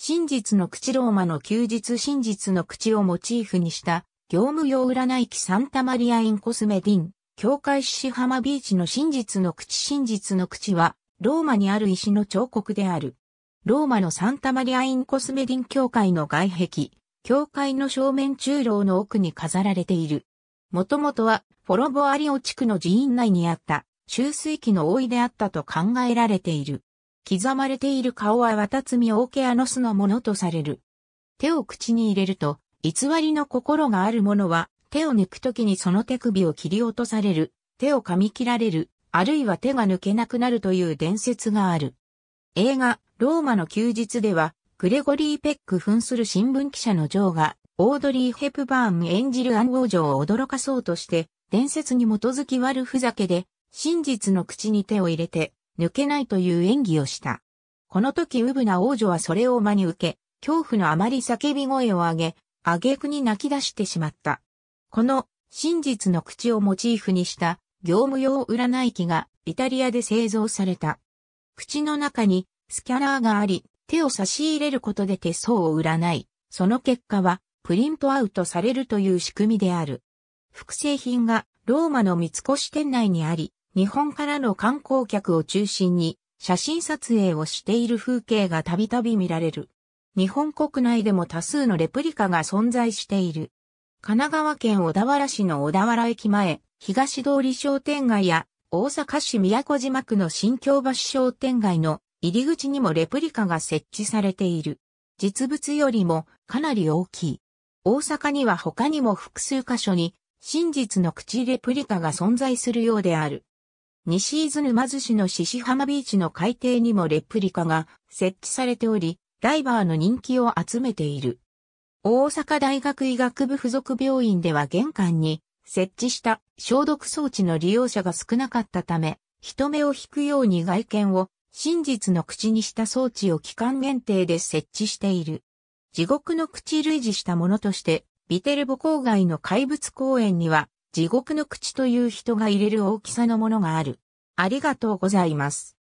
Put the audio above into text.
真実の口ローマの休日真実の口をモチーフにした業務用占い機サンタマリアインコスメディン、教会獅子浜ビーチの真実の口真実の口は、ローマにある石の彫刻である。ローマのサンタマリアインコスメディン教会の外壁、教会の正面中楼の奥に飾られている。もともとは、フォロボアリオ地区の寺院内にあった、収水器の多いであったと考えられている。刻まれている顔はワタツミオーケアノスのものとされる。手を口に入れると、偽りの心がある者は、手を抜くときにその手首を切り落とされる、手を噛み切られる、あるいは手が抜けなくなるという伝説がある。映画、ローマの休日では、グレゴリー・ペック扮する新聞記者のジョーが、オードリー・ヘプバーン演じる暗号女を驚かそうとして、伝説に基づき悪ふざけで、真実の口に手を入れて、抜けないという演技をした。この時ウブな王女はそれを真に受け、恐怖のあまり叫び声を上げ、挙句に泣き出してしまった。この真実の口をモチーフにした業務用占い機がイタリアで製造された。口の中にスキャナーがあり、手を差し入れることで手相を占い、その結果はプリントアウトされるという仕組みである。複製品がローマの三越店内にあり、日本からの観光客を中心に写真撮影をしている風景がたびたび見られる。日本国内でも多数のレプリカが存在している。神奈川県小田原市の小田原駅前、東通り商店街や大阪市宮古島区の新京橋商店街の入り口にもレプリカが設置されている。実物よりもかなり大きい。大阪には他にも複数箇所に真実の口レプリカが存在するようである。西伊豆沼津市の獅子浜ビーチの海底にもレプリカが設置されており、ダイバーの人気を集めている。大阪大学医学部附属病院では玄関に設置した消毒装置の利用者が少なかったため、人目を引くように外見を真実の口にした装置を期間限定で設置している。地獄の口類似したものとして、ビテルボ郊外の怪物公園には地獄の口という人が入れる大きさのものがある。ありがとうございます。